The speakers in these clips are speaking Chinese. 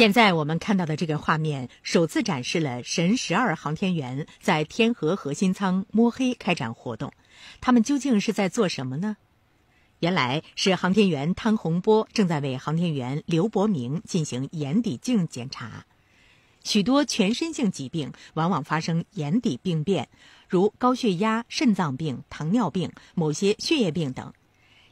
现在我们看到的这个画面，首次展示了神十二航天员在天河核心舱摸黑开展活动。他们究竟是在做什么呢？原来是航天员汤洪波正在为航天员刘伯明进行眼底镜检查。许多全身性疾病往往发生眼底病变，如高血压、肾脏病、糖尿病、某些血液病等。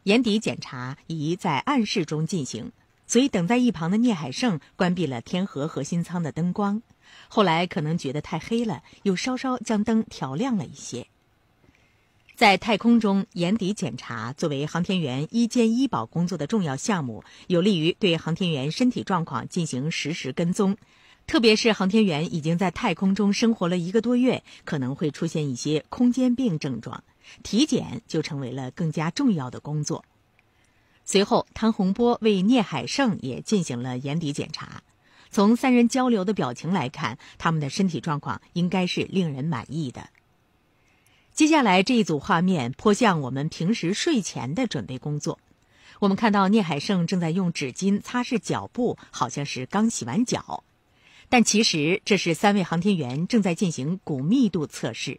眼底检查宜在暗室中进行。所以，等在一旁的聂海胜关闭了天河核心舱的灯光，后来可能觉得太黑了，又稍稍将灯调亮了一些。在太空中，眼底检查作为航天员医监医保工作的重要项目，有利于对航天员身体状况进行实时跟踪。特别是航天员已经在太空中生活了一个多月，可能会出现一些空间病症状，体检就成为了更加重要的工作。随后，汤洪波为聂海胜也进行了眼底检查。从三人交流的表情来看，他们的身体状况应该是令人满意的。接下来这一组画面颇像我们平时睡前的准备工作。我们看到聂海胜正在用纸巾擦拭脚部，好像是刚洗完脚，但其实这是三位航天员正在进行骨密度测试。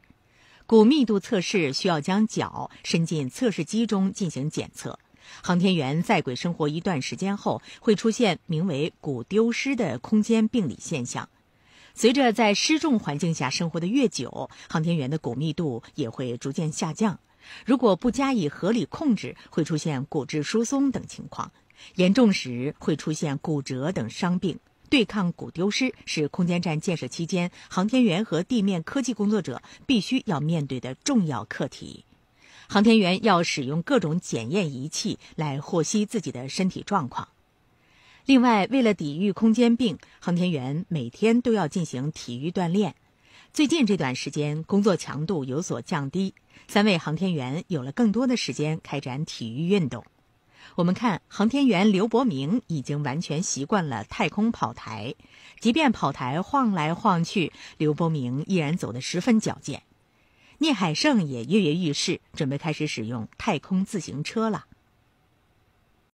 骨密度测试需要将脚伸进测试机中进行检测。航天员在轨生活一段时间后，会出现名为骨丢失的空间病理现象。随着在失重环境下生活的越久，航天员的骨密度也会逐渐下降。如果不加以合理控制，会出现骨质疏松等情况，严重时会出现骨折等伤病。对抗骨丢失是空间站建设期间航天员和地面科技工作者必须要面对的重要课题。航天员要使用各种检验仪器来获悉自己的身体状况。另外，为了抵御空间病，航天员每天都要进行体育锻炼。最近这段时间，工作强度有所降低，三位航天员有了更多的时间开展体育运动。我们看，航天员刘伯明已经完全习惯了太空跑台，即便跑台晃来晃去，刘伯明依然走得十分矫健。聂海胜也跃跃欲试，准备开始使用太空自行车了。